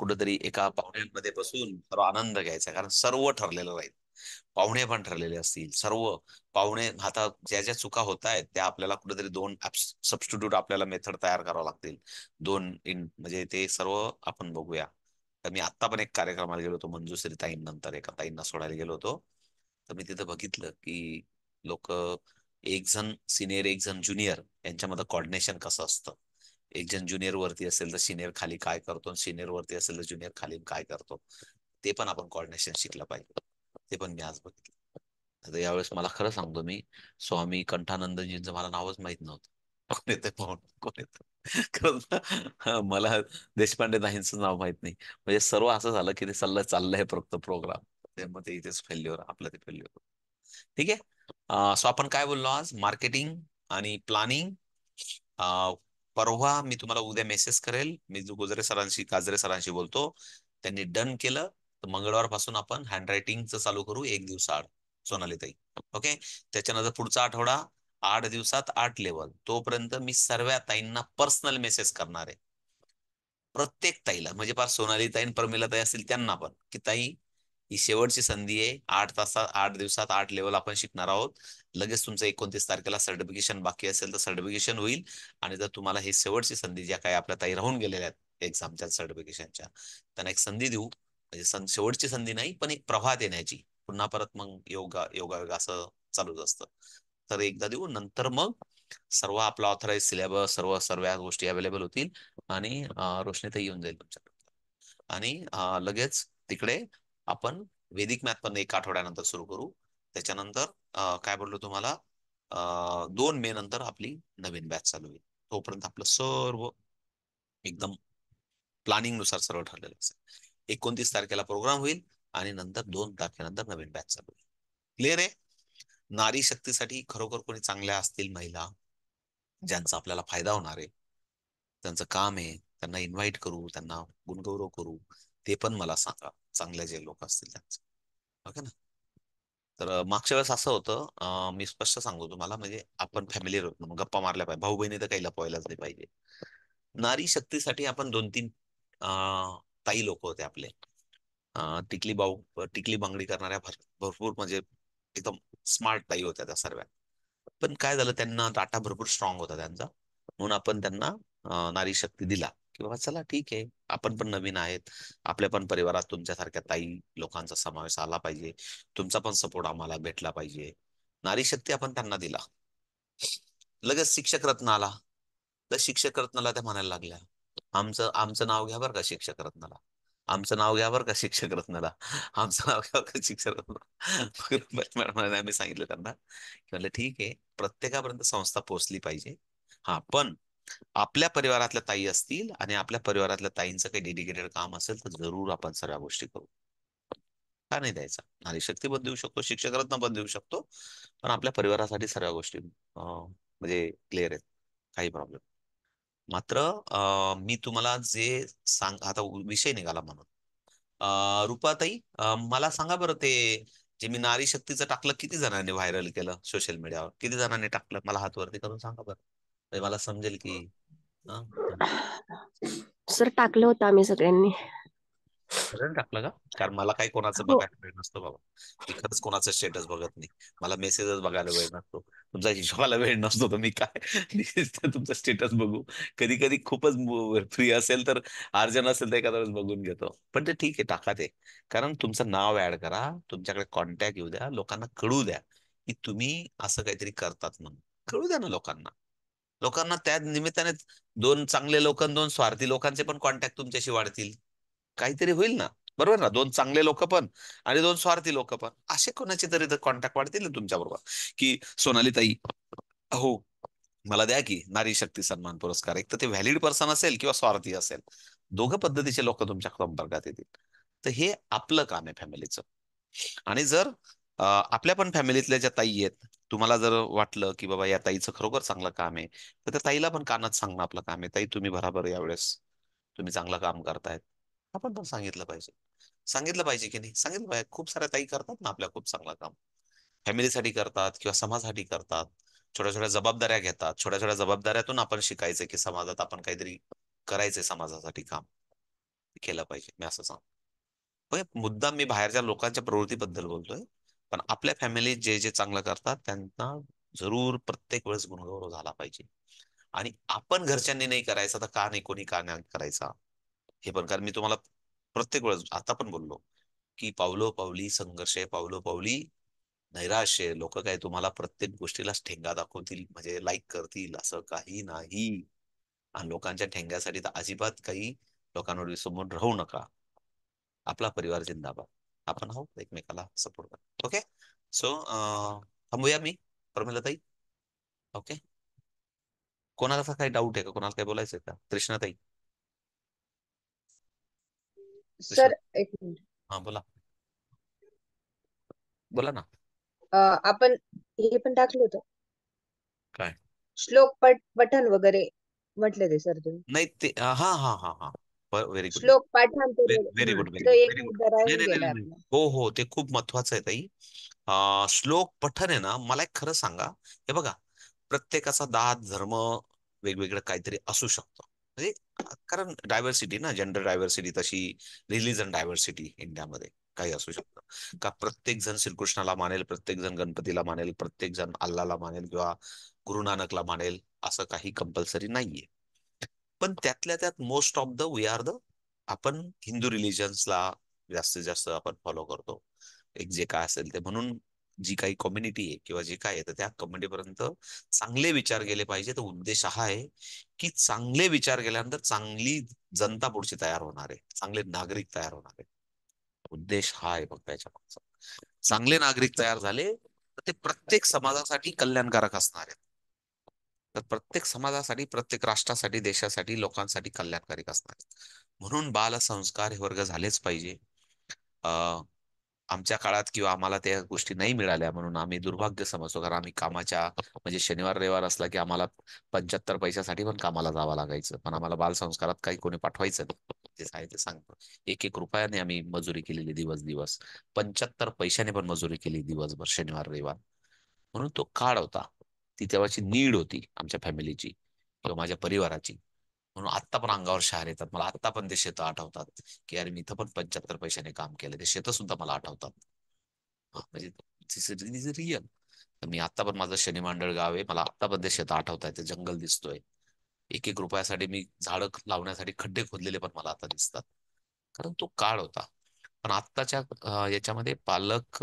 कुठंतरी एका पाहुण्यांमध्ये बसून सर्व आनंद घ्यायचा कारण सर्व ठरलेलं राहील पाहुणे पण ठरलेले असतील सर्व पाहुणे आता ज्या ज्या चुका होत आहेत त्या आपल्याला कुठेतरी दोन सबस्टिट्यूट आपल्याला मेथड तयार करावं लागतील दोन इन म्हणजे ते सर्व आपण बघूया तर मी आता पण एक कार्यक्रमाला गेलो होतो मंजुश्री नंतर एका ताईंना सोडायला गेलो होतो तर मी तिथं बघितलं की लोक एक जण सिनियर एक जण ज्युनियर यांच्यामध्ये कॉर्डिनेशन कसं असतं एक जण ज्युनियर वरती असेल तर सिनियर खाली काय करतो सिनियर वरती असेल तर ज्युनियर खाली काय करतो ते पण आपण कॉर्डिनेशन शिकलं पाहिजे ते पण मी आज बघितलं आता यावेळेस मला खरं सांगतो मी स्वामी कंठानंदजींचं मला नावच माहित नव्हतं कोण कोण कोण मला देशपांडे ताईंचं नाव माहित नाही म्हणजे सर्व असं झालं की ते सल्ला चाललंय फक्त प्रोग्राम मग ते इथेच फेल्युअर आपलं ते फेल्युअर ठीक आहे सो आपण काय बोललो आज मार्केटिंग आणि प्लॅनिंग परवा मी तुम्हाला उद्या मेसेज करेल मी जो गुजरे सरांशी काजरे सरांशी बोलतो त्यांनी डन केलं तर मंगळवारपासून आपण हँड रायटिंगचं चालू करू एक दिवसाआड सोनाली ताई ओके त्याच्यानंतर पुढचा आठवडा आठ दिवसात आठ लेवल तोपर्यंत मी सर्व ताईंना पर्सनल मेसेज करणार आहे प्रत्येक ताईला म्हणजे फार सोनाली ताई परमिला ताई असतील त्यांना पण की ताई ही शेवटची संधी आहे आठ तासात आठ दिवसात आठ लेवल आपण शिकणार आहोत लगेच तुमचं एकोणतीस तारखेला सर्टिफिकेशन बाकी असेल तर सर्टिफिकेशन होईल आणि जर तुम्हाला हे शेवटची संधी ज्या काही आपल्या ताई राहून गेलेल्या आहेत एक्झामच्या सर्टिफिकेशनच्या त्यांना एक संधी देऊ म्हणजे शेवटची संधी नाही पण एक प्रभात येण्याची पुन्हा परत मग योगा योगायोग असं चालूच असतं तर एकदा देऊ नंतर मग सर्व आपला ऑथराईज सिलेबस सर्व सर्व गोष्टी अवेलेबल होतील आणि रोशनीतही येऊन जाईल आणि लगेच तिकडे आपण वेदिक मॅथ पण एक आठवड्यानंतर सुरू करू त्याच्यानंतर काय बोललो तुम्हाला दोन मे नंतर आपली नवीन बॅच चालू होईल तोपर्यंत आपलं सर्व एकदम प्लॅनिंग नुसार सर्व ठरलेलं असेल एकोणतीस तारखेला प्रोग्राम होईल आणि नंतर दोन तारखेनंतर नवीन बॅच चालू होईल क्लिअर आहे नारी शक्तीसाठी खरोखर कोणी चांगल्या असतील महिला ज्यांचा आपल्याला फायदा होणार आहे त्यांचं काम आहे त्यांना इन्व्हाइट करू त्यांना गुणगौरव करू ते पण मला सांगा चांगले जे लोक असतील त्यांचं ओके ना तर मागच्या वेळेस असं होतं मी स्पष्ट सांगतो तुम्हाला म्हणजे आपण फॅमिली गप्पा मारल्या पाहिजे भाऊ बहिणी तर काही लपवायलाच नाही पाहिजे नारी शक्तीसाठी आपण दोन तीन ताई लोक होते आपले टिकली भाऊ टिकली बांगडी करणाऱ्या भरपूर म्हणजे एकदम स्मार्ट ताई होत्या त्या सर्व पण काय झालं त्यांना डाटा भरपूर स्ट्रॉंग होता त्यांचा म्हणून आपण त्यांना नारी शक्ती दिला किंवा चला ठीक आहे आपण पण नवीन आहेत आपल्या पण परिवारात तुमच्यासारख्या ताई लोकांचा समावेश आला पाहिजे तुमचा पण सपोर्ट आम्हाला भेटला पाहिजे नारी शक्ती आपण त्यांना दिला लगेच शिक्षक रत्न आला तर शिक्षक रत्नाला त्या म्हणायला लागल्या आमचं आमचं नाव घ्या बरं का शिक्षक रत्नाला आमचं नाव घ्या बरं का शिक्षक रत्नाला आमचं नाव घ्या का शिक्षक रत्नाला आम्ही सांगितलं त्यांना की म्हणलं ठीक आहे प्रत्येकापर्यंत संस्था पोहोचली पाहिजे हा पण आपल्या परिवारातल्या ताई असतील आणि आपल्या परिवारातल्या ताईंचं काही डेडिकेटेड काम असेल तर जरूर आपण सगळ्या गोष्टी करू का नाही द्यायचा नारी शक्ती पण देऊ शकतो शिक्षक रत्न देऊ शकतो पण आपल्या परिवारासाठी सर्व गोष्टी म्हणजे क्लिअर आहेत काही प्रॉब्लेम मात्र मी तुम्हाला जे सांग आता विषय निघाला म्हणून ताई मला सांगा बरं ते जे मी नारी शक्तीचं टाकलं किती जणांनी व्हायरल केलं सोशल मीडियावर किती जणांनी टाकलं मला हात वरती करून सांगा बरं मला समजेल की सर टाकलं होतं आम्ही सगळ्यांनी टाकलं का कारण मला काही कोणाचं हो. बघायला वेळ नसतो बाबा मी खरंच कोणाचं स्टेटस बघत नाही मला मेसेजेस बघायला वेळ नसतो तुमचा हिशोबाला वेळ नसतो तर मी काय तुमचा स्टेटस बघू कधी कधी खूपच फ्री असेल तर अर्जन असेल तर एखाद्या वेळेस बघून घेतो पण ते ठीक आहे टाका ते कारण तुमचं नाव ऍड करा तुमच्याकडे कॉन्टॅक्ट येऊ द्या लोकांना कळू द्या की तुम्ही असं काहीतरी करतात म्हणून कळू द्या ना लोकांना लोकांना त्या निमित्ताने दोन चांगले लोक दोन स्वार्थी लोकांचे पण कॉन्टॅक्ट तुमच्याशी वाढतील काहीतरी होईल ना बरोबर ना दोन चांगले लोक पण आणि दोन स्वार्थी लोक पण असे कोणाचे तरी कॉन्टॅक्ट वाढतील ना तुमच्या बरोबर की सोनाली ताई हो मला द्या की नारी शक्ती सन्मान पुरस्कार एक तर ते व्हॅलिड पर्सन असेल किंवा स्वार्थी असेल दोघं पद्धतीचे लोक तुमच्या संपर्कात येतील तर हे आपलं काम आहे फॅमिलीचं आणि जर आपल्या पण फॅमिलीतल्या ज्या ताई आहेत तुम्हाला जर वाटलं की बाबा या ताईचं खरोखर चांगलं काम आहे तर त्या ताईला पण कानात सांगणं आपलं काम आहे ताई तुम्ही बराबर यावेळेस तुम्ही चांगलं काम करतायत आपण पण सांगितलं पाहिजे सांगितलं पाहिजे की नाही सांगितलं पाहिजे खूप साऱ्या ताई करतात ना आपल्या खूप चांगलं काम फॅमिलीसाठी करतात किंवा समाजासाठी करतात छोट्या छोट्या जबाबदाऱ्या घेतात छोट्या छोट्या जबाबदाऱ्यातून आपण शिकायचं की समाजात आपण काहीतरी करायचंय समाजासाठी काम केलं पाहिजे मी असं सांग मुद्दा मी बाहेरच्या लोकांच्या प्रवृत्तीबद्दल बोलतोय पण आपल्या फॅमिली जे जे चांगलं करतात त्यांना जरूर प्रत्येक वेळेस गुणगौरव झाला पाहिजे आणि आपण घरच्यांनी नाही करायचा तर का नाही कोणी का नाही करायचा हे पण कारण मी तुम्हाला प्रत्येक वेळेस आता पण बोललो की पावलो पावली संघर्ष आहे पावलो पावली नैराश्य लोक काय तुम्हाला प्रत्येक गोष्टीला ठेंगा दाखवतील म्हणजे लाईक करतील असं काही नाही आणि लोकांच्या ठेंग्यासाठी तर अजिबात काही लोकांवर समोर राहू नका आपला परिवार जिंदाबाद आपण आहोत एकमेकाला सपोर्ट करतो ओके सो थांबूया मी प्रमिलाताई ओके कोणाला असा काही डाऊट आहे का कोणाला काही बोलायचं आहे का कृष्णाताई सर एक मिनिट हा बोला बोला ना आपण हे पण टाकलं होतं काय श्लोक पट पठण वगैरे म्हटले ते सर तुम्ही नाही ते हा हा हा हा very good Shlok very good हो हो ते खूप महत्वाचं आहे ताई श्लोक पठन आहे ना मला एक खरं सांगा हे बघा प्रत्येकाचा दात धर्म वेगवेगळं काहीतरी असू शकतो म्हणजे कारण डायव्हर्सिटी ना जेंडर डायव्हर्सिटी तशी रिलीजन डायव्हर्सिटी इंडियामध्ये काही असू शकतं का प्रत्येक जण श्रीकृष्णाला मानेल प्रत्येक जण गणपतीला मानेल प्रत्येक जण अल्लाला मानेल किंवा गुरु नानकला मानेल असं काही कंपल्सरी नाहीये पण त्यातल्या त्यात most of the we are the आपण हिंदू रिलिजन्सला जास्तीत जास्त आपण फॉलो करतो एक जे काय असेल ते म्हणून जी काही कम्युनिटी आहे किंवा जे काय आहे तर त्या कम्युनिटीपर्यंत चांगले विचार गेले पाहिजे तर उद्देश हा आहे की चांगले विचार केल्यानंतर चांगली जनता पुढची तयार होणार आहे चांगले नागरिक तयार होणार आहे उद्देश हा आहे फक्त त्याच्या मागचा चांगले नागरिक तयार झाले तर ते प्रत्येक समाजासाठी कल्याणकारक असणार आहेत तर प्रत्येक समाजासाठी प्रत्येक राष्ट्रासाठी देशासाठी लोकांसाठी कल्याणकारी असणार म्हणून बालसंस्कार हे वर्ग झालेच पाहिजे आमच्या काळात किंवा आम्हाला त्या गोष्टी नाही मिळाल्या म्हणून आम्ही दुर्भाग्य समजतो कारण आम्ही कामाच्या म्हणजे शनिवार रविवार असला की आम्हाला पंच्याहत्तर पैशासाठी पण कामाला जावं लागायचं पण आम्हाला बालसंस्कारात काही कोणी पाठवायचं नाही ते सांगतो एक एक रुपयाने आम्ही मजुरी केलेली दिवस दिवस पंच्याहत्तर पैशाने पण मजुरी केली दिवसभर शनिवार रविवार म्हणून तो काळ होता ती तेव्हाची नीड होती आमच्या फॅमिलीची किंवा माझ्या परिवाराची म्हणून आत्ता पण अंगावर शहर येतात मला आत्ता पण ते शेत आठवतात की अरे मी इथं पण पंच्याहत्तर पैशाने काम केलं ते शेत सुद्धा मला आठवतात म्हणजे तर मी आत्ता पण माझं मांडळ गाव आहे मला आत्ता पण ते शेत आठवत आहे ते जंगल दिसतोय एक एक रुपयासाठी मी झाडं लावण्यासाठी खड्डे खोदलेले पण मला आता दिसतात कारण तो काळ होता पण आत्ताच्या याच्यामध्ये पालक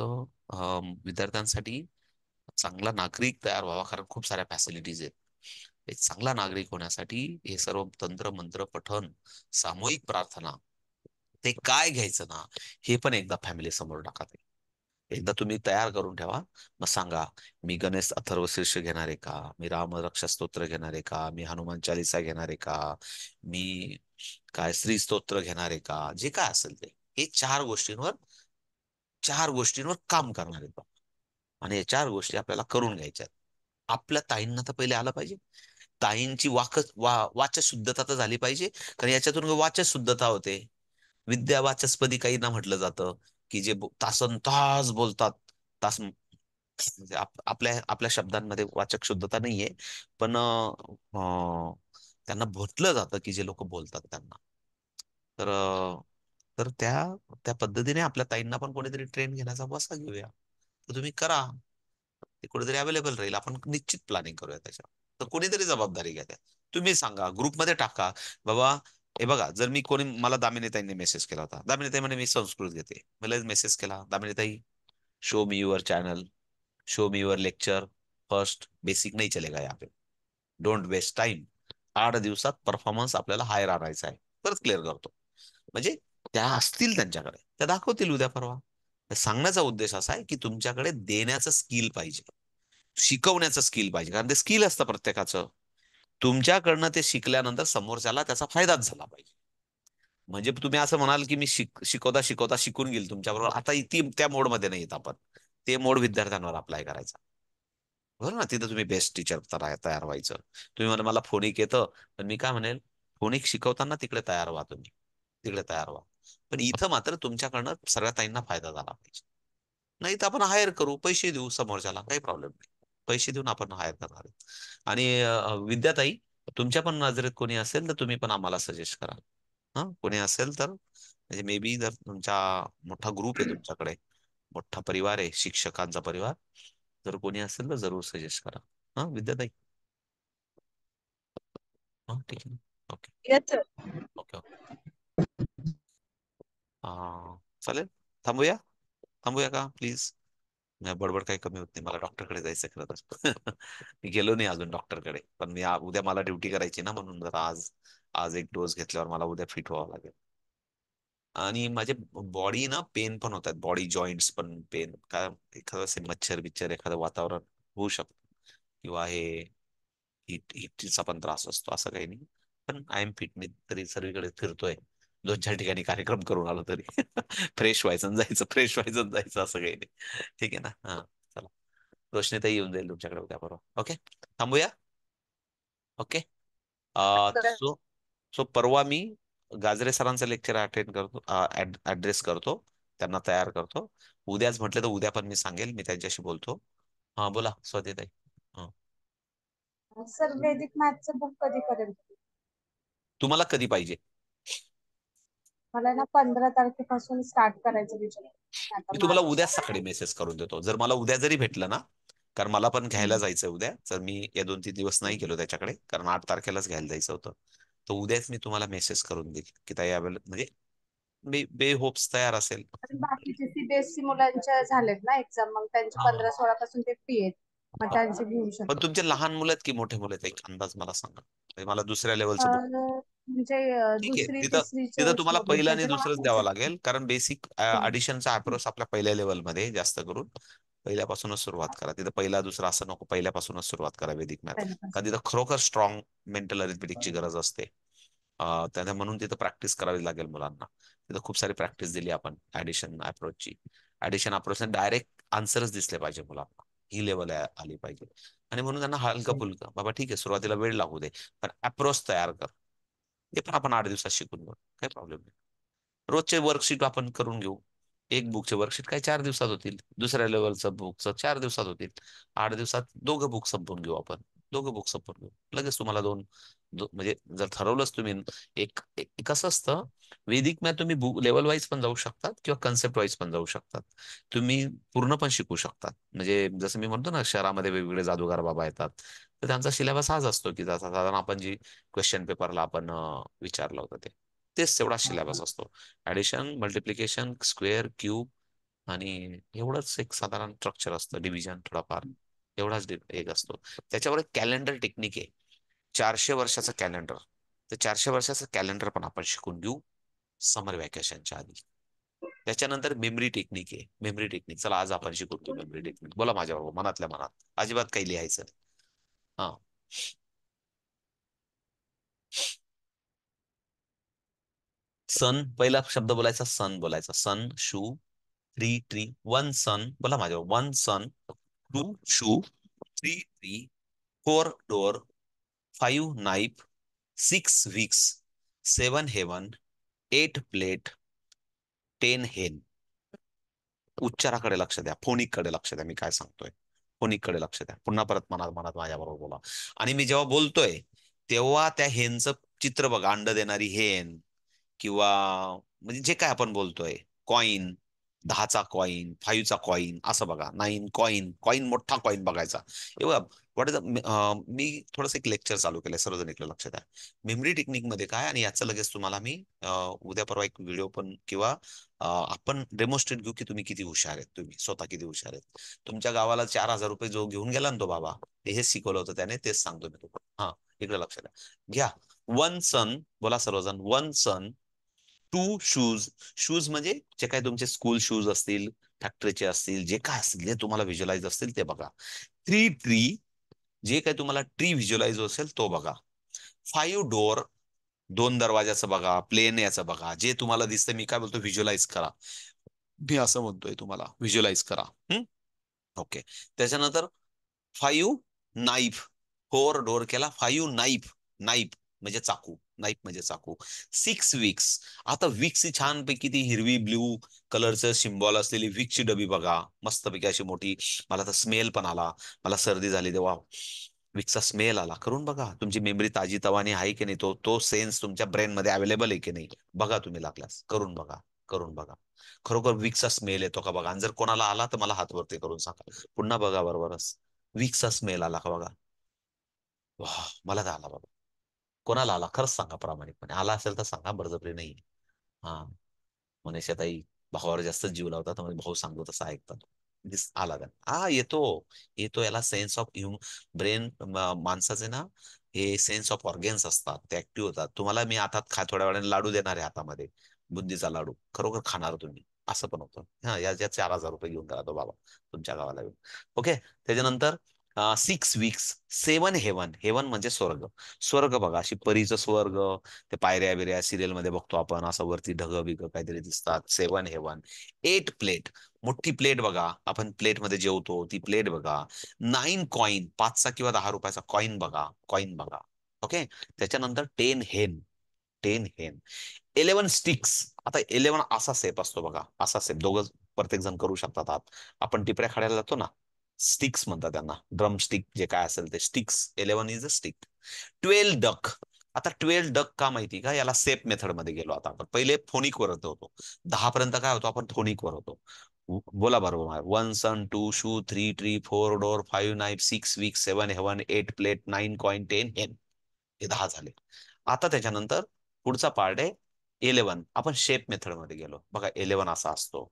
विद्यार्थ्यांसाठी चांगला नागरिक तयार व्हावा कारण खूप साऱ्या फॅसिलिटीज आहेत एक चांगला नागरिक होण्यासाठी हे सर्व तंत्र मंत्र पठन सामूहिक प्रार्थना ते काय घ्यायचं ना हे पण एकदा फॅमिली समोर टाका एकदा तुम्ही तयार करून ठेवा मग सांगा मी गणेश अथर्व शीर्ष घेणार आहे का मी राम रक्षा स्तोत्र घेणार आहे का मी हनुमान चालिसा घेणार आहे का मी काय श्री स्तोत्र घेणार आहे का जे काय असेल ते हे चार गोष्टींवर चार गोष्टींवर काम करणार आहेत आणि या चार गोष्टी आपल्याला करून घ्यायच्या आपल्या ताईंना तर पहिले आलं पाहिजे ताईंची वाक वा वाचशुद्धता तर झाली पाहिजे कारण याच्यातून वाचशुद्धता होते विद्या वाचस्पदी काही ना म्हटलं जातं की जे तासन तास बोलतात तास म्हणजे आपल्या आपल्या शब्दांमध्ये वाचक शुद्धता नाहीये पण त्यांना भटलं जातं की जे लोक बोलतात त्यांना तर तर त्या त्या पद्धतीने आपल्या ताईंना पण कोणीतरी ट्रेन घेण्याचा वसा घेऊया तुम्ही करा ते कुठेतरी अवेलेबल राहील आपण निश्चित प्लॅनिंग करूया त्याच्यावर तर कोणीतरी जबाबदारी घ्या त्या तुम्ही सांगा ग्रुपमध्ये टाका बाबा हे बघा जर मी कोणी मला दामिनीताईंनी मेसेज केला होता दामिनीताई म्हणे मी संस्कृत घेते मला मेसेज केला दामिनीताई show me your channel show me your lecture first basic नाही चलेगा या डोंट वेस्ट टाइम आठ दिवसात परफॉर्मन्स आपल्याला हायर आणायचा आहे परत क्लिअर करतो म्हणजे त्या असतील त्यांच्याकडे त्या दाखवतील उद्या परवा सांगण्याचा उद्देश असा आहे की तुमच्याकडे देण्याचं स्किल पाहिजे शिकवण्याचं स्किल पाहिजे कारण ते स्किल असतं प्रत्येकाचं तुमच्याकडनं ते शिकल्यानंतर समोरच्याला त्याचा फायदाच झाला पाहिजे म्हणजे तुम्ही असं म्हणाल की मी शिक शिकवता शिकवता शिकून गेल तुमच्याबरोबर आता ती त्या मोडमध्ये नाही येत आपण ते मोड विद्यार्थ्यांवर अप्लाय करायचा बरोबर ना तिथं तुम्ही बेस्ट टीचर तयार व्हायचं तुम्ही मला मला फोनिक येतं पण मी काय म्हणेल फोनिक शिकवताना तिकडे तयार व्हा तुम्ही तिकडे तयार व्हा पण हो. इथं मात्र तुमच्याकडनं सगळ्या ताईंना फायदा झाला पाहिजे नाही तर आपण हायर करू पैसे देऊ समोरच्याला काही प्रॉब्लेम नाही पैसे देऊन आपण हायर करणार आणि विद्याताई तुमच्या पण नजरेत कोणी असेल तर तुम्ही पण आम्हाला सजेस्ट करा हा कोणी असेल तर म्हणजे मे बी जर तुमचा मोठा ग्रुप आहे तुमच्याकडे मोठा परिवार आहे शिक्षकांचा परिवार जर कोणी असेल तर जरूर सजेस्ट करा हा विद्याताई ठीक आहे ओके ओके चालेल थांबूया थांबूया का प्लीज बडबड काही कमी होत नाही मला कडे जायचं खरं तर मी गेलो नाही अजून कडे पण मी उद्या मला ड्युटी करायची ना म्हणून आज आज एक डोस घेतल्यावर मला उद्या फिट व्हावं लागेल आणि माझे बॉडी ना पेन पण होतात बॉडी जॉईंट्स पण पेन काय एखादं असे मच्छर बिच्छर एखादं वातावरण होऊ शकतं किंवा हे हिट हिटचा पण त्रास असतो असं काही नाही पण आय एम फिट मी तरी सर्वीकडे फिरतोय दोन चार ठिकाणी कार्यक्रम करून आलो तरी फ्रेश व्हायचं जायचं फ्रेश व्हायचं जायचं असं काही नाही ठीक आहे ना हा चला ताई येऊन जाईल तुमच्याकडे उद्या बरोबर ओके थांबूया ओके सो सो परवा मी गाजरे सरांचं लेक्चर अटेंड करतो ऍड्रेस करतो त्यांना तयार करतो उद्याच म्हटलं तर उद्या पण मी सांगेल मी त्यांच्याशी बोलतो हा बोला स्वतःताई सर बुक तुम्हाला कधी पाहिजे मला ना पंधरा तारखेपासून स्टार्ट करायचं मी तुम्हाला उद्या सकाळी मेसेज करून देतो जर मला उद्या जरी भेटलं ना कारण मला पण घ्यायला जायचं उद्या जर मी या दोन तीन दिवस नाही गेलो त्याच्याकडे कारण आठ तारखेलाच घ्यायला जायचं होतं तर उद्याच मी तुम्हाला मेसेज करून देईल की ताई अवेलेबल म्हणजे बे बे होप्स तयार असेल बाकीचे सीबीएसई मुलांच्या झालेत ना एक्झाम मग त्यांचे पंधरा सोळा पासून ते फी आहेत मग त्यांचे घेऊ शकतो पण तुमचे लहान मुलं आहेत की मोठे मुलं आहेत एक अंदाज मला सांगा म्हणजे मला दुसऱ्या लेवलचं म्हणजे, तिथं तुम्हाला पहिला आणि दुसरंच द्यावं लागेल कारण बेसिक ऍडिशनचा अप्रोच आपल्या पहिल्या लेवलमध्ये जास्त करून पहिल्यापासूनच सुरुवात करा तिथं पहिला दुसरा असं नको पहिल्यापासूनच सुरुवात करा वेदिक मॅथ कारण तिथं खरोखर स्ट्रॉंग मेंटल अरिथमेटिकची गरज असते त्याने म्हणून तिथं प्रॅक्टिस करावी लागेल मुलांना तिथं खूप सारी प्रॅक्टिस दिली आपण ऍडिशन अप्रोचची ऍडिशन अप्रोच डायरेक्ट आन्सरच दिसले पाहिजे मुलांना ही लेवल आली पाहिजे आणि म्हणून त्यांना हलकं फुलकं बाबा ठीक आहे सुरुवातीला वेळ लागू दे पण अप्रोच तयार कर ते पण आपण आठ दिवसात शिकून घेऊ काही प्रॉब्लेम नाही रोजचे वर्कशीट आपण करून घेऊ एक बुकचे वर्कशीट काय चार दिवसात होतील दुसऱ्या लेवलचं बुकचं चार दिवसात होतील आठ दिवसात दोघं बुक संपवून घेऊ आपण दोघं बुक सपोर्ट लगेच तुम्हाला दोन म्हणजे जर ठरवलंच तुम्ही एक कसं असतं वेदिक मॅथ तुम्ही लेवल वाईज पण जाऊ शकतात किंवा कन्सेप्ट वाईज पण जाऊ शकतात तुम्ही पूर्ण पण शिकू शकतात म्हणजे जसं मी म्हणतो ना शहरामध्ये वेगवेगळे जादूगार बाबा येतात तर त्यांचा सिलेबस हाच असतो की जसा साधारण आपण जी क्वेश्चन पेपरला आपण विचारलं होतं ते तेच तेवढा सिलेबस असतो ऍडिशन मल्टिप्लिकेशन स्क्वेअर क्यूब आणि एवढंच एक साधारण स्ट्रक्चर असतं डिव्हिजन थोडाफार एवढाच एक असतो त्याच्यावर एक कॅलेंडर टेक्निक आहे चारशे वर्षाचा कॅलेंडर तर चारशे वर्षाचा कॅलेंडर पण आपण शिकून घेऊ समर वॅकेशनच्या आधी त्याच्यानंतर मेमरी टेक्निक आहे मेमरी टेक्निक चला आज आपण शिकून मेमरी टेक्निक बोला मनातल्या मनात अजिबात काही लिहायचं हा सन पहिला शब्द बोलायचा सन बोलायचा sun shoe three tree one sun बोला माझ्या one sun two shoe three three four door five knife six Vicks seven heaven eight plate ten hen उच्चाराकडे लक्ष द्या फोनिककडे लक्ष द्या मी काय सांगतोय फोनिककडे लक्ष द्या पुन्हा परत मनात मनात माझ्याबरोबर बोला आणि मी जेव्हा बोलतोय तेव्हा त्या हेनचं चित्र बघा अंड देणारी हेन किंवा म्हणजे जे काय आपण बोलतोय कॉईन दहाचा कॉईन फाईव्हचा कॉईन असं बघा नाईन कॉईन कॉईन मोठा कॉईन बघायचा एवढा वाट मी थोडस एक लेक्चर चालू केलं इकडं लक्षात आहे मेमरी टेक्निक मध्ये काय आणि याचं लगेच तुम्हाला मी उद्या परवा एक व्हिडिओ पण किंवा आपण डेमॉन्स्ट्रेट घेऊ की तुम्ही किती हुशार आहेत तुम्ही स्वतः किती हुशार आहेत तुमच्या गावाला चार हजार रुपये जो घेऊन गेला ना तो बाबा ते हेच शिकवलं होतं त्याने तेच सांगतो मी तुम्हाला हा इकडे लक्षात घ्या वन सन बोला सर्वजण one sun two shoes shoes म्हणजे जे काय तुमचे स्कूल शूज असतील फॅक्टरीचे असतील जे काय असतील तुम्हाला व्हिज्युलाइज असतील ते बघा थ्री ट्री जे काय तुम्हाला ट्री व्हिज्युअलाइज असेल तो बघा फाईव्ह डोअर दोन दरवाजाचं बघा प्लेन याचं बघा जे तुम्हाला दिसतं मी काय बोलतो व्हिज्युअलाइज करा मी असं म्हणतोय तुम्हाला व्हिज्युलाइज करा ओके त्याच्यानंतर फाईव्ह नाईफ फोर डोअर केला फाईव्ह नाईफ नाईफ म्हणजे चाकू नाईफ म्हणजे चाकू सिक्स विक्स आता विक्स ही छानपैकी ती हिरवी ब्ल्यू कलरचं सिम्बॉल असलेली विक्सची डबी बघा मस्तपैकी अशी मोठी मला तर स्मेल पण आला मला सर्दी झाली तेव्हा विक्सचा स्मेल आला करून बघा तुमची मेमरी ताजी तवानी आहे की नाही तो तो सेन्स तुमच्या ब्रेनमध्ये अवेलेबल आहे की नाही बघा तुम्ही लागल्यास करून बघा करून बघा खरोखर विक्सचा स्मेल येतो का बघा जर कोणाला आला तर मला हात वरती करून सांगा पुन्हा बघा बरोबरच विक्सचा स्मेल आला का बघा वा मला तर आला बाबा कोणाला आला खरंच सांगा प्रामाणिकपणे आला असेल तर सांगा बरजबरी नाही हा मनीषाताई भावावर जास्त जीव लावतात म्हणजे भाऊ सांगतो तसा ऐकतात म्हणजे आला हा येतो येतो याला सेन्स ऑफ ह्युम ब्रेन माणसाचे ना हे सेन्स ऑफ ऑर्गेन्स असतात ते ऍक्टिव्ह होतात तुम्हाला मी आता खा थोड्या वेळाने लाडू देणार आहे हातामध्ये बुद्धीचा लाडू खरोखर खाणार तुम्ही असं पण होतं हा या चार हजार रुपये घेऊन करा तो बाबा तुमच्या गावाला येऊन ओके त्याच्यानंतर six Vicks seven heaven heaven म्हणजे स्वर्ग स्वर्ग बघा अशी परीचं स्वर्ग ते पायऱ्या बिऱ्या सिरियल मध्ये बघतो आपण असं वरती ढग बिग काहीतरी दिसतात सेवन हेवन एट प्लेट मोठी प्लेट बघा आपण प्लेट मध्ये जेवतो ती प्लेट बघा नाईन कॉईन पाचचा किंवा दहा रुपयाचा कॉईन बघा कॉईन बघा ओके त्याच्यानंतर टेन हेन टेन हेन इलेव्हन स्टिक्स आता इलेव्हन असा सेप असतो बघा असा सेप दोघ प्रत्येक जण करू शकतात आपण टिपऱ्या खाड्याला जातो ना स्टिक्स म्हणतात त्यांना ड्रम स्टिक जे काय असेल ते sticks eleven is a stick twelve duck आता ट्वेल्व डक का माहिती का याला सेप मेथड मध्ये गेलो आता आपण पहिले फोनिक वर होतो दहा पर्यंत काय होतो आपण फोनिक वर होतो बोला बरोबर one sun two shoe three three four door five nine six Vick seven heaven eight plate nine coin ten hen हे दहा झाले आता त्याच्यानंतर पुढचा पार्ट आहे इलेव्हन आपण शेप मेथड मध्ये गेलो बघा इलेव्हन असा असतो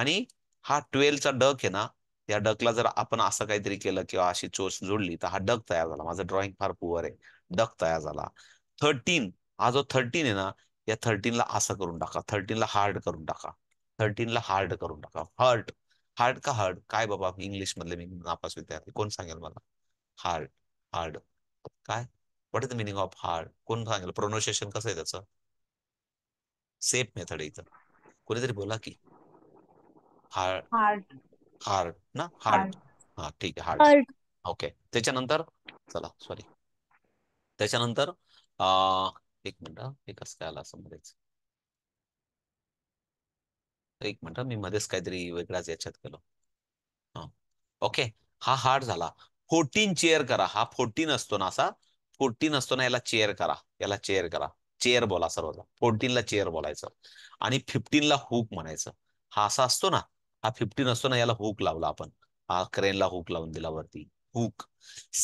आणि हा ट्वेल्वचा डक आहे ना या डकला जर आपण असं काहीतरी केलं किंवा अशी चोच जोडली तर हा डक तयार झाला माझं ड्रॉइंग फार पुअर आहे डक तयार झाला थर्टीन हा जो थर्टीन आहे ना या थर्टीनला असं करून टाका थर्टीनला हार्ड करून टाका थर्टीनला हार्ड करून टाका हर्ट हार्ड का हार्ड काय बाबा इंग्लिश मधले मी नापास विद्यार्थी कोण सांगेल मला हार्ड हार्ड काय what is the meaning of hard कोण सांगेल प्रोनाउन्सिएशन कसं आहे त्याचं सेफ मेथड आहे इथं कोणीतरी बोला की हार्ड हार्ड ना हार्ड हा ठीक आहे हार्ड ओके त्याच्यानंतर चला सॉरी त्याच्यानंतर एक मिनिट एकच काय आला असं मध्येच एक मिनट मी मध्येच काहीतरी वेगळाच याच्यात केलो ओके हा हार्ड झाला फोर्टीन चेअर करा हा फोर्टीन असतो ना असा फोर्टीन असतो ना याला चेअर करा याला चेअर करा चेअर बोला सर्वजण फोर्टीनला चेअर बोलायचं आणि फिफ्टीनला हुक म्हणायचं हा असा असतो ना हा फिफ्टीन असतो ना याला हुक लावला आपण हा क्रेनला हुक लावून दिला वरती हुक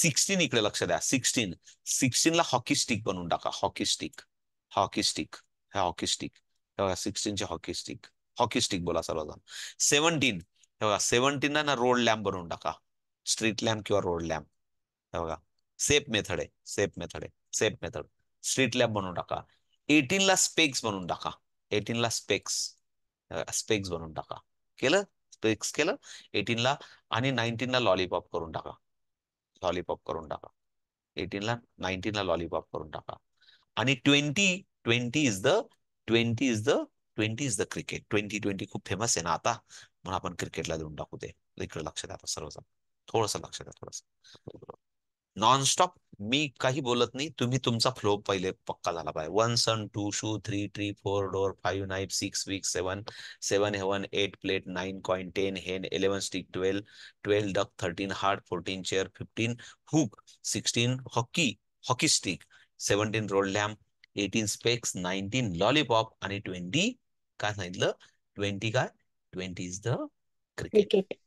सिक्स्टीन इकडे लक्ष द्या सिक्स्टीन ला हॉकी स्टिक बनवून टाका हॉकी स्टिक हॉकी स्टिक ह्या हॉकी स्टिक हे बघा सिक्स्टीनचे हॉकी स्टिक हॉकी स्टिक बोला सर्वजण सेव्हन्टीन हे बघा सेव्हन्टीनला ना रोड लॅम्प बनवून टाका स्ट्रीट लॅम्प किंवा रोड लॅम्प हे बघा सेफ मेथड आहे सेफ मेथड आहे सेफ मेथड स्ट्रीट लॅम्प बनवून टाका ला स्पेक्स बनवून टाका ला स्पेक्स स्पेक्स बनवून टाका केलं फिक्स केलं ला आणि ला लॉलीपॉप करून टाका लॉलीपॉप करून टाका एटीनला ला लॉलीपॉप करून टाका आणि twenty twenty is the twenty is the twenty is the cricket twenty twenty खूप फेमस आहे ना आता म्हणून आपण क्रिकेटला देऊन टाकू ते इकडे लक्ष द्या सर्वजण थोडस लक्ष द्या थोडस नॉनस्टॉप मी काही बोलत नाही तुम्ही तुमचा फ्लो पहिले पक्का झाला पाहिजे one sun two shoe three three four door five night six Vick seven seven heaven eight plate nine coin ten hen eleven stick twelve twelve duck thirteen heart fourteen chair fifteen hook sixteen hockey hockey stick seventeen road lamp eighteen specs nineteen lollipop आणि twenty काय सांगितलं twenty काय twenty is the cricket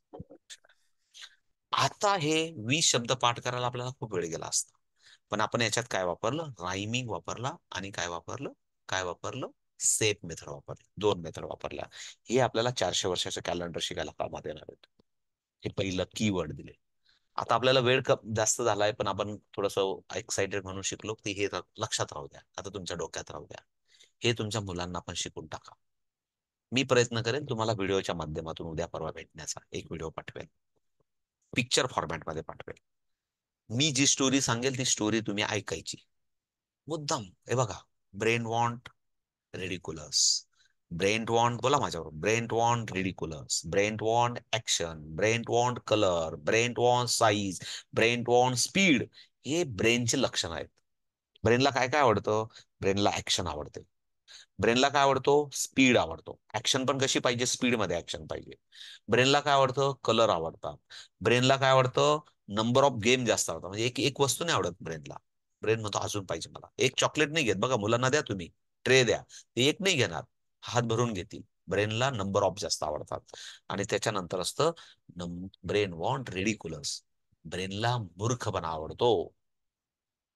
आता हे वीस शब्द पाठ करायला आपल्याला खूप वेळ गेला असता पण आपण याच्यात काय वापरलं रायमिंग वापरला आणि काय वापरलं काय वापरलं सेफ मेथड वापरले दोन मेथड वापरल्या हे आपल्याला चारशे वर्षाच्या कॅलेंडर शिकायला कामात येणार आहेत हे पहिलं कीवर्ड दिले आता आपल्याला वेळ जास्त झालाय पण आपण थोडस एक्साइटेड म्हणून शिकलो की हे लक्षात राहू द्या आता तुमच्या डोक्यात राहू द्या हे तुमच्या मुलांना पण शिकून टाका मी प्रयत्न करेन तुम्हाला व्हिडिओच्या माध्यमातून उद्या परवा भेटण्याचा एक व्हिडिओ पाठवेन पिक्चर फॉर्मॅटमध्ये पाठवेल मी जी स्टोरी सांगेल ती स्टोरी तुम्ही ऐकायची मुद्दाम हे बघा brain want ridiculous brain want बोला माझ्यावर brain want ridiculous brain want action brain want colour brain want size brain want speed हे ब्रेनचे लक्षण आहेत ब्रेनला काय काय आवडतं ब्रेनला ऍक्शन आवडते ब्रेनला काय आवडतो स्पीड आवडतो ऍक्शन पण कशी पाहिजे स्पीड मध्ये ऍक्शन पाहिजे ब्रेनला काय आवडतं कलर आवडतात ब्रेनला काय आवडतं नंबर ऑफ गेम जास्त आवडतात म्हणजे एक एक वस्तू नाही आवडत ब्रेनला ब्रेन म्हणतो अजून पाहिजे मला एक चॉकलेट नाही घेत बघा मुलांना द्या तुम्ही ट्रे द्या ते एक नाही घेणार हात भरून घेतील ब्रेनला नंबर ऑफ जास्त आवडतात आणि त्याच्यानंतर असतं ब्रेन वॉन्ट रेडिकुलस ब्रेनला मूर्ख बना आवडतो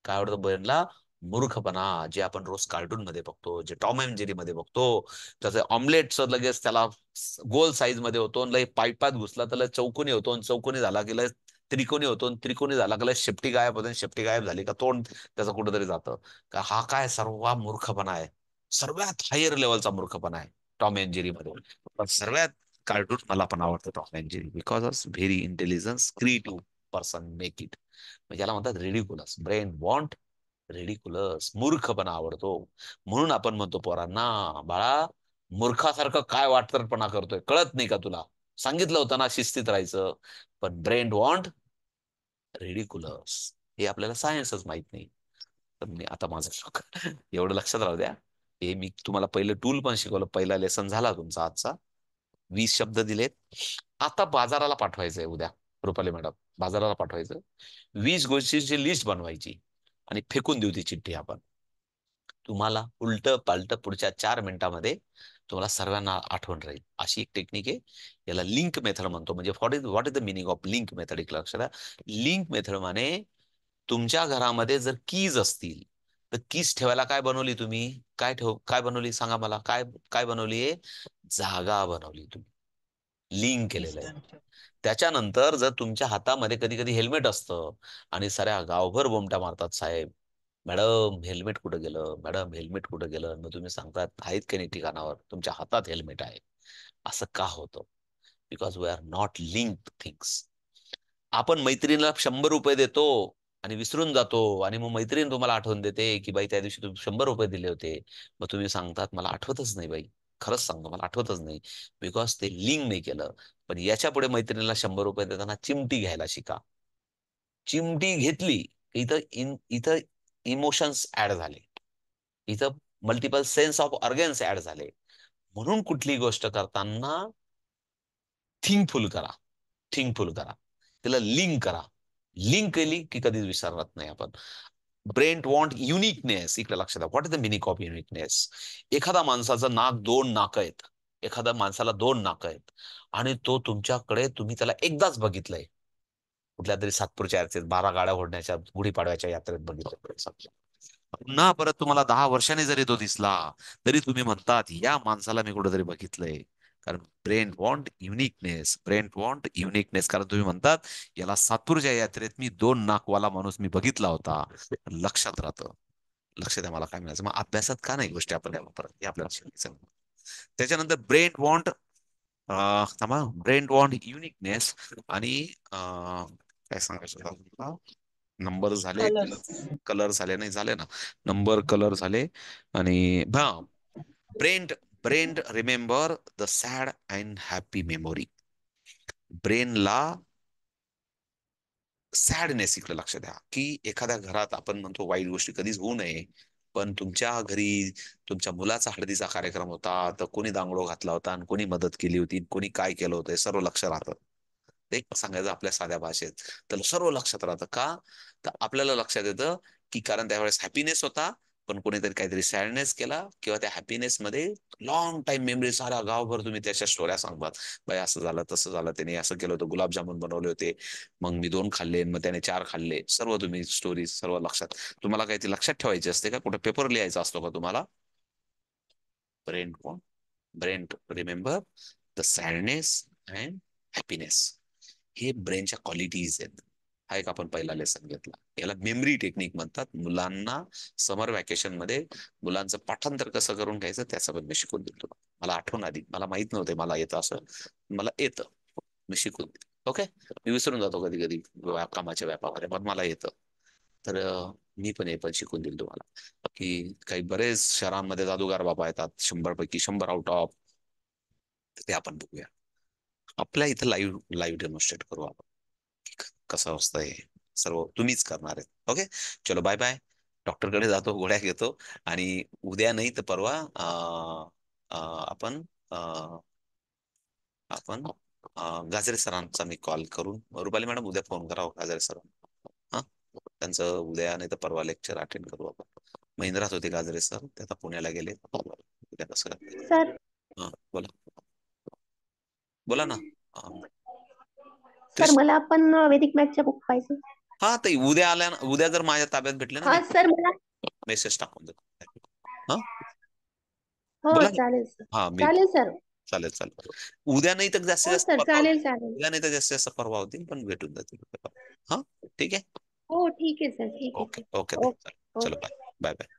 काय आवडतं ब्रेनला मूर्खपणा जे आपण रोज कार्टून मध्ये बघतो जे टॉम एम जेरी मध्ये बघतो त्याचं ऑमलेट लगेच त्याला गोल साईज मध्ये होतो लय पाईपात घुसला तर चौकोनी होतो चौकोनी झाला की त्रिकोणी होतो त्रिकोणी झाला की शेपटी गायब होते शेपटी गायब झाली का तोंड त्याचं कुठंतरी जातं का हा काय सर्व मूर्खपणा आहे सर्वात हायर लेवलचा मूर्खपणा आहे टॉम एन जेरी मध्ये सर्वात कार्टून मला पण आवडतं Tom and Jerry because of very intelligence creative person make it याला म्हणतात रेडिकुलस ब्रेन वॉन्ट रेडिकुलस पण आवडतो म्हणून आपण म्हणतो पोरांना बाळा मूर्खासारखं काय वाटतपणा करतोय कळत नाही का तुला सांगितलं होतं ना शिस्तीत राहायचं पण ब्रेन वॉन्ट रेडिकुलस हे आपल्याला सायन्सच माहित नाही तर मी आता माझं शोक एवढं लक्षात राहू द्या हे मी तुम्हाला पहिलं टूल पण शिकवलं पहिला लेसन झाला तुमचा आजचा वीस शब्द दिलेत आता बाजाराला पाठवायचंय उद्या रुपाली मॅडम बाजाराला पाठवायचं वीस गोष्टींची लिस्ट बनवायची आणि फेकून देऊ ती चिठ्ठी आपण तुम्हाला उलट पालट पुढच्या चार मिनिटामध्ये तुम्हाला सर्वांना आठवण राहील अशी एक टेक्निक आहे याला लिंक मेथड म्हणतो म्हणजे what is what is the meaning of link method एक लक्षात लिंक मेथड माने तुमच्या घरामध्ये जर कीज असतील तर कीज ठेवायला काय बनवली तुम्ही काय ठेव काय बनवली सांगा मला काय काय बनवली जागा बनवली तुम्ही लिंक केलेलं आहे त्याच्यानंतर जर तुमच्या हातामध्ये कधी कधी हेल्मेट असतं आणि साऱ्या गावभर बोमट्या मारतात साहेब मॅडम हेल्मेट कुठं गेलं मॅडम हेल्मेट कुठं गेलं मग तुम्ही सांगतात आहेत की नाही ठिकाणावर तुमच्या हातात हेल्मेट आहे असं का होतं because we are not link things आपण मैत्रिणीला शंभर रुपये देतो आणि विसरून जातो आणि मग मैत्रीण तुम्हाला आठवण देते की बाई त्या दिवशी तुम्ही शंभर रुपये दिले होते मग तुम्ही सांगतात मला आठवतच नाही बाई खरंच सांगतो मला आठवतच नाही बिकॉज ते लिंक नाही केलं पण याच्या पुढे मैत्रिणीला शंभर रुपये देताना चिमटी घ्यायला शिका चिमटी घेतली इथं इथं इमोशन्स ऍड झाले इथं multiple sense of organs add झाले म्हणून कुठली गोष्ट करताना थिंकफुल करा थिंकफुल करा तिला लिंक करा लिंक केली की कधीच विसरत नाही आपण ब्रेंट वॉन्ट युनिकनेस इकडे लक्षात what is the meaning of uniqueness एखादा माणसाचं नाक दोन नाक आहेत एखाद्या माणसाला दोन नाक आहेत आणि तो तुमच्याकडे तुम्ही त्याला एकदाच बघितलंय कुठल्या तरी सातपूरच्या यात्रेत बारा गाड्या ओढण्याच्या गुढीपाडव्याच्या यात्रेत बघितलं पुन्हा परत तुम्हाला दहा वर्षांनी जरी तो दिसला तरी तुम्ही म्हणतात या माणसाला मी कुठेतरी बघितलंय कारण brain want uniqueness brain want uniqueness कारण तुम्ही म्हणतात याला सातूरच्या यात्रेत मी दोन नाकवाला माणूस मी बघितला होता लक्षात राहतं लक्ष द्या मला काय मिळायचं मग अभ्यासात का नाही गोष्टी आपण वापरत हे आपल्याला त्याच्यानंतर brain want brain want uniqueness आणि काय सांगायचं नंबर झाले कलर झाले नाही झाले ना नंबर कलर झाले आणि हा brain brain remember the sad and happy memory ब्रेनला सॅडनेस इकडे लक्ष द्या की एखाद्या घरात आपण म्हणतो वाईट गोष्टी कधीच होऊ नये पण तुमच्या घरी तुमच्या मुलाचा हळदीचा कार्यक्रम होता तर कोणी दांगडो घातला होता आणि कोणी मदत केली होती कोणी काय केलं होतं सर्व लक्ष राहतं ते सांगायचं आपल्या साध्या भाषेत तर सर्व लक्षात राहतं का तर आपल्याला लक्षात येतं की कारण त्यावेळेस हॅपीनेस होता पण कोणीतरी काहीतरी सॅडनेस केला किंवा त्या हॅपीनेस मध्ये लॉंग टाइम मेमरी सारा गावभर तुम्ही त्याच्या स्टोऱ्या सांगतात बाई असं झालं तसं झालं त्याने असं केलं होतं गुलाबजामुन बनवले होते मग मी दोन खाल्ले मग त्याने चार खाल्ले सर्व तुम्ही स्टोरी सर्व लक्षात तुम्हाला काही ती लक्षात ठेवायची असते का कुठं पेपर लिहायचा असतो का तुम्हाला ब्रेन कोण brain remember the sadness and happiness हे ब्रेनच्या क्वालिटीज आहेत हा एक आपण पहिला लेसन घेतला याला मेमरी टेक्निक म्हणतात मुलांना समर व्हॅकेशन मध्ये मुलांचं पाठांतर कसं करून घ्यायचं त्याचं पण मी शिकून देतो मला आठवण आधी मला माहित नव्हते मला येतं असं मला येतं मी शिकून ओके मी विसरून जातो कधी कधी कामाच्या व्यापामध्ये पण मला येतं तर मी पण हे पण शिकून देईल तुम्हाला की काही बरेच शहरांमध्ये जादूगार बाबा येतात शंभर पैकी शंभर आउट ऑफ ते आपण बघूया आपल्या इथं लाईव्ह लाईव्ह डेमॉन्स्ट्रेट करू आपण कसं असतंय सर्व तुम्हीच करणार आहेत ओके चलो बाय बाय डॉक्टरकडे जातो गोळ्या घेतो आणि उद्या नाही तर परवा आपण आपण गाजरे सरांचा मी कॉल करून रुपाली मॅडम उद्या फोन करावं हो, गाजरे सरांना हा त्यांचं उद्या नाही तर परवा लेक्चर अटेंड करू आपण महिंद्रात होते गाजरे सर ते आता पुण्याला गेले उद्या कसं बोला बोला ना सर मला पण वेदिक मॅथच्या बुक पाहिजे हा ते उद्या आल्या उद्या जर माझ्या ताब्यात भेटले ना सर मला मेसेज टाकून देतो हो, चालेल हा चालेल सर चालेल चालेल उद्या नाही तर जास्तीत हो, जास्त चालेल चालेल उद्या नाही तर जास्तीत जास्त परवा होतील पण भेटून जातील हा ठीक आहे हो ठीक आहे सर ठीक आहे ओके ओके चलो बाय बाय बाय